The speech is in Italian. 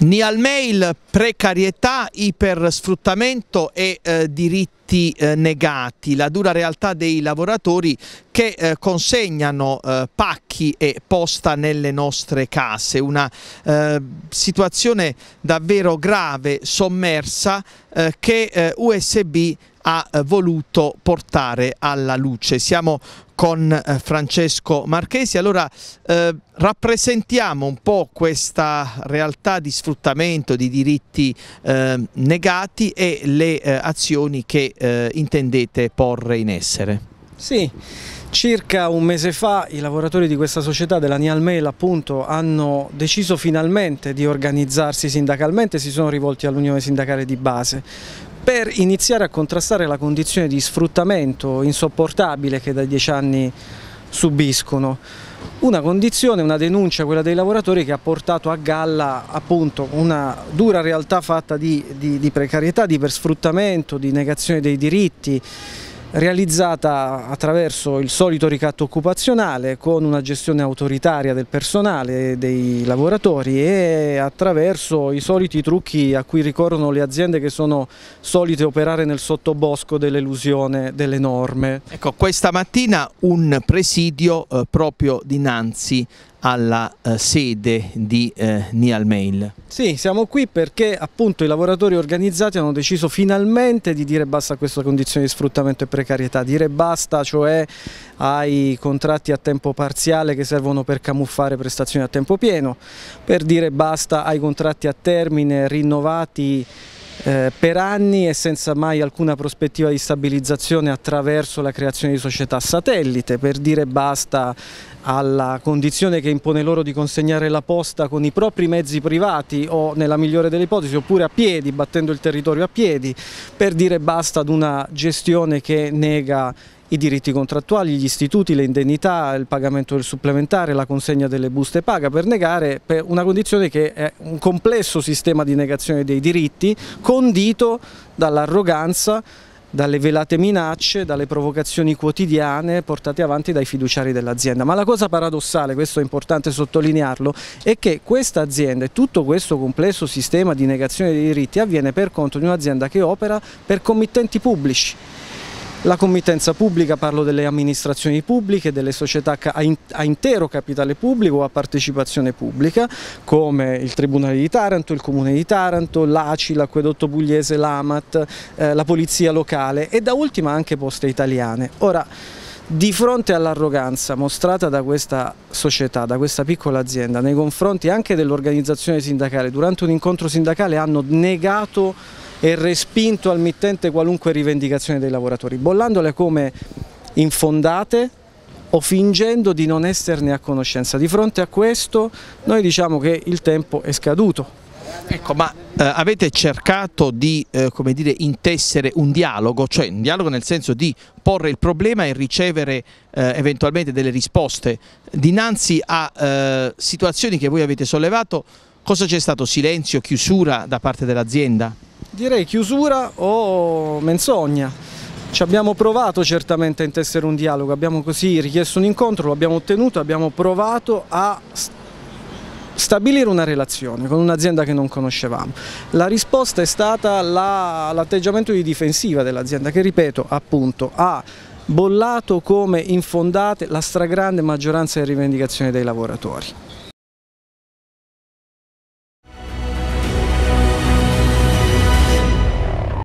Nialmail, precarietà, ipersfruttamento e eh, diritti eh, negati, la dura realtà dei lavoratori che eh, consegnano eh, pacchi banchi e posta nelle nostre case. Una eh, situazione davvero grave, sommersa, eh, che eh, USB ha eh, voluto portare alla luce. Siamo con eh, Francesco Marchesi. Allora eh, rappresentiamo un po' questa realtà di sfruttamento di diritti eh, negati e le eh, azioni che intendete porre in essere. Sì. Circa un mese fa i lavoratori di questa società della Nialmel appunto, hanno deciso finalmente di organizzarsi sindacalmente e si sono rivolti all'Unione Sindacale di Base per iniziare a contrastare la condizione di sfruttamento insopportabile che da dieci anni subiscono. Una condizione, una denuncia, quella dei lavoratori che ha portato a galla appunto una dura realtà fatta di, di, di precarietà, di persfruttamento, di negazione dei diritti, realizzata attraverso il solito ricatto occupazionale con una gestione autoritaria del personale e dei lavoratori e attraverso i soliti trucchi a cui ricorrono le aziende che sono solite operare nel sottobosco dell'elusione delle norme. Ecco, questa mattina un presidio eh, proprio dinanzi alla eh, sede di eh, Nialmail. Sì, siamo qui perché appunto i lavoratori organizzati hanno deciso finalmente di dire basta a questa condizione di sfruttamento e precarietà, dire basta cioè ai contratti a tempo parziale che servono per camuffare prestazioni a tempo pieno, per dire basta ai contratti a termine rinnovati eh, per anni e senza mai alcuna prospettiva di stabilizzazione attraverso la creazione di società satellite per dire basta alla condizione che impone loro di consegnare la posta con i propri mezzi privati o nella migliore delle ipotesi oppure a piedi, battendo il territorio a piedi, per dire basta ad una gestione che nega i diritti contrattuali, gli istituti, le indennità, il pagamento del supplementare, la consegna delle buste paga per negare una condizione che è un complesso sistema di negazione dei diritti condito dall'arroganza dalle velate minacce, dalle provocazioni quotidiane portate avanti dai fiduciari dell'azienda. Ma la cosa paradossale, questo è importante sottolinearlo, è che questa azienda e tutto questo complesso sistema di negazione dei diritti avviene per conto di un'azienda che opera per committenti pubblici la committenza pubblica, parlo delle amministrazioni pubbliche, delle società a intero capitale pubblico o a partecipazione pubblica, come il Tribunale di Taranto, il Comune di Taranto, l'ACI, l'Acquedotto Pugliese, l'AMAT, eh, la Polizia Locale e da ultima anche Poste Italiane. Ora, di fronte all'arroganza mostrata da questa società, da questa piccola azienda, nei confronti anche dell'organizzazione sindacale, durante un incontro sindacale hanno negato e respinto al mittente qualunque rivendicazione dei lavoratori, bollandole come infondate o fingendo di non esserne a conoscenza. Di fronte a questo noi diciamo che il tempo è scaduto, Ecco, ma eh, avete cercato di eh, dire, intessere un dialogo, cioè un dialogo nel senso di porre il problema e ricevere eh, eventualmente delle risposte dinanzi a eh, situazioni che voi avete sollevato. Cosa c'è stato? Silenzio, chiusura da parte dell'azienda? Direi chiusura o menzogna. Ci abbiamo provato certamente a intessere un dialogo, abbiamo così richiesto un incontro, l'abbiamo ottenuto, abbiamo provato a stabilire una relazione con un'azienda che non conoscevamo. La risposta è stata l'atteggiamento la, di difensiva dell'azienda che, ripeto, appunto ha bollato come infondate la stragrande maggioranza delle rivendicazioni dei lavoratori.